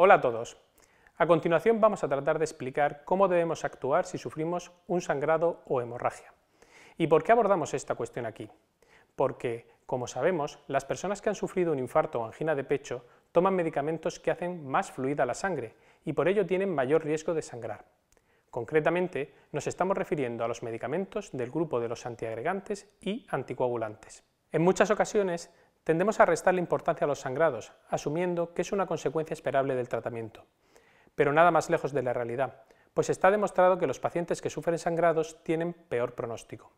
Hola a todos. A continuación vamos a tratar de explicar cómo debemos actuar si sufrimos un sangrado o hemorragia. ¿Y por qué abordamos esta cuestión aquí? Porque, como sabemos, las personas que han sufrido un infarto o angina de pecho toman medicamentos que hacen más fluida la sangre y por ello tienen mayor riesgo de sangrar. Concretamente, nos estamos refiriendo a los medicamentos del grupo de los antiagregantes y anticoagulantes. En muchas ocasiones tendemos a restarle importancia a los sangrados, asumiendo que es una consecuencia esperable del tratamiento. Pero nada más lejos de la realidad, pues está demostrado que los pacientes que sufren sangrados tienen peor pronóstico.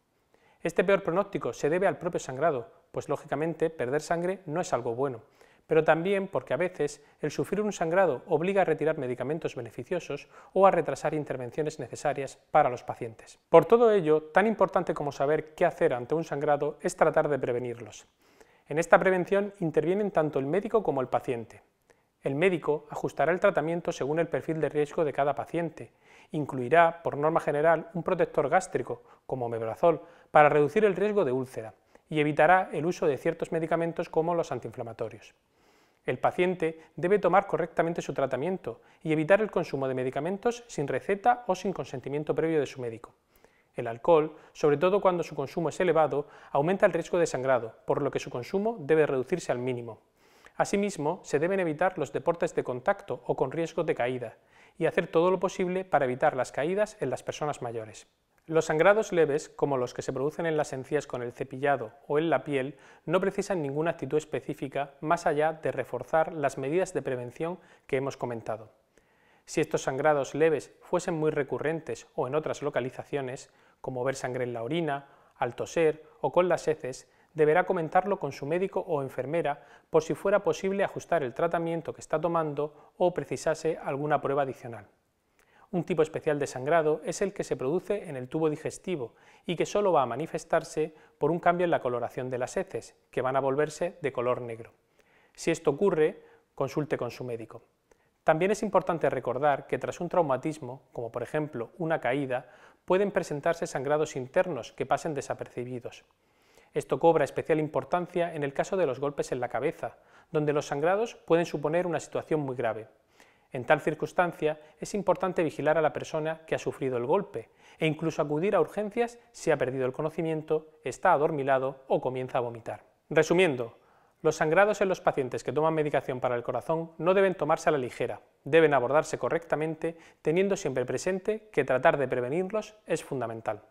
Este peor pronóstico se debe al propio sangrado, pues lógicamente perder sangre no es algo bueno, pero también porque a veces el sufrir un sangrado obliga a retirar medicamentos beneficiosos o a retrasar intervenciones necesarias para los pacientes. Por todo ello, tan importante como saber qué hacer ante un sangrado es tratar de prevenirlos. En esta prevención intervienen tanto el médico como el paciente. El médico ajustará el tratamiento según el perfil de riesgo de cada paciente. Incluirá, por norma general, un protector gástrico, como mebrazol, para reducir el riesgo de úlcera y evitará el uso de ciertos medicamentos como los antiinflamatorios. El paciente debe tomar correctamente su tratamiento y evitar el consumo de medicamentos sin receta o sin consentimiento previo de su médico. El alcohol, sobre todo cuando su consumo es elevado, aumenta el riesgo de sangrado, por lo que su consumo debe reducirse al mínimo. Asimismo, se deben evitar los deportes de contacto o con riesgo de caída, y hacer todo lo posible para evitar las caídas en las personas mayores. Los sangrados leves, como los que se producen en las encías con el cepillado o en la piel, no precisan ninguna actitud específica más allá de reforzar las medidas de prevención que hemos comentado. Si estos sangrados leves fuesen muy recurrentes o en otras localizaciones, como ver sangre en la orina, al toser o con las heces, deberá comentarlo con su médico o enfermera por si fuera posible ajustar el tratamiento que está tomando o precisase alguna prueba adicional. Un tipo especial de sangrado es el que se produce en el tubo digestivo y que solo va a manifestarse por un cambio en la coloración de las heces, que van a volverse de color negro. Si esto ocurre, consulte con su médico. También es importante recordar que tras un traumatismo, como por ejemplo una caída, pueden presentarse sangrados internos que pasen desapercibidos. Esto cobra especial importancia en el caso de los golpes en la cabeza, donde los sangrados pueden suponer una situación muy grave. En tal circunstancia, es importante vigilar a la persona que ha sufrido el golpe e incluso acudir a urgencias si ha perdido el conocimiento, está adormilado o comienza a vomitar. Resumiendo, los sangrados en los pacientes que toman medicación para el corazón no deben tomarse a la ligera, deben abordarse correctamente, teniendo siempre presente que tratar de prevenirlos es fundamental.